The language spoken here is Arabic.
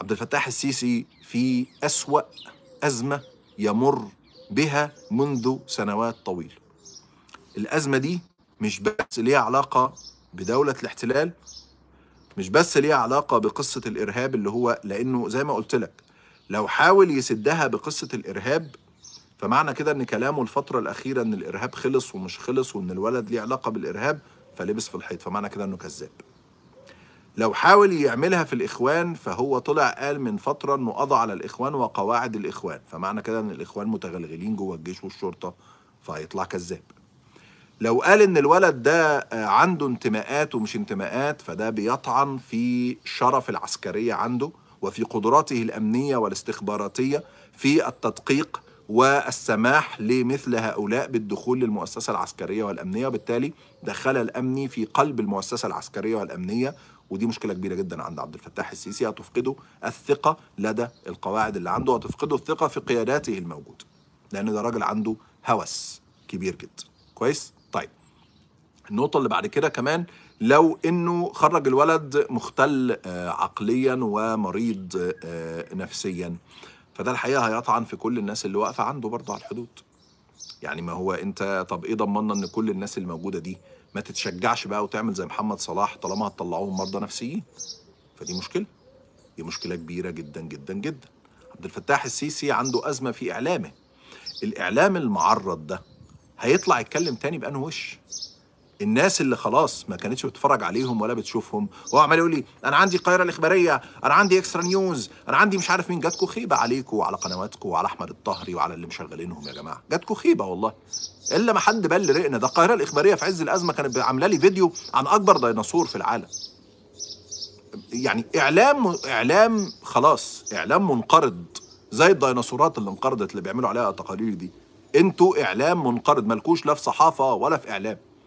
عبد الفتاح السيسي في أسوأ أزمة يمر بها منذ سنوات طويلة الأزمة دي مش بس ليها علاقة بدولة الاحتلال مش بس ليها علاقة بقصة الإرهاب اللي هو لأنه زي ما قلت لك لو حاول يسدها بقصة الإرهاب فمعنى كده إن كلامه الفترة الأخيرة إن الإرهاب خلص ومش خلص وإن الولد ليه علاقة بالإرهاب فلبس في الحيط فمعنى كده إنه كذاب لو حاول يعملها في الإخوان فهو طلع قال من فترة أنه قضى على الإخوان وقواعد الإخوان فمعنى كده أن الإخوان متغلغلين جوه الجيش والشرطة فهيطلع كذاب لو قال ان الولد ده آه، عنده انتماءات ومش انتماءات فده بيطعن في شرف العسكرية عنده وفي قدراته الأمنية والاستخباراتية في التدقيق والسماح لمثل هؤلاء بالدخول للمؤسسة العسكرية والأمنية وبالتالي دخل الأمني في قلب المؤسسة العسكرية والأمنية ودي مشكله كبيره جدا عند عبد الفتاح السيسي هتفقده الثقه لدى القواعد اللي عنده وتفقده الثقه في قياداته الموجوده لان ده راجل عنده هوس كبير جدا كويس طيب النقطه اللي بعد كده كمان لو انه خرج الولد مختل آه، عقليا ومريض آه، نفسيا فده الحقيقه هيطعن في كل الناس اللي واقفه عنده برضه على الحدود يعني ما هو انت طب ايه ضمننا ان كل الناس اللي موجوده دي ما تتشجعش بقى وتعمل زي محمد صلاح طالما هتطلعوهم مرضى نفسيين فدي مشكله دي مشكله كبيره جدا جدا جدا عبد الفتاح السيسي عنده ازمه في اعلامه الاعلام المعرض ده هيطلع يتكلم تاني بانه وش الناس اللي خلاص ما كانتش بتتفرج عليهم ولا بتشوفهم وهو عمال يقول لي انا عندي القاهره الاخباريه انا عندي اكسترا نيوز انا عندي مش عارف مين جاتكم خيبه عليكم وعلى قنواتكم وعلى احمد الطهري وعلى اللي مشغلينهم يا جماعه جاتكم خيبه والله الا ما حد بل رقنا ده القاهره الاخباريه في عز الازمه كانت عامله لي فيديو عن اكبر ديناصور في العالم يعني اعلام اعلام خلاص اعلام منقرض زي الديناصورات اللي انقرضت اللي بيعملوا عليها تقارير دي انتوا اعلام منقرض مالكوش لا في صحافه ولا في اعلام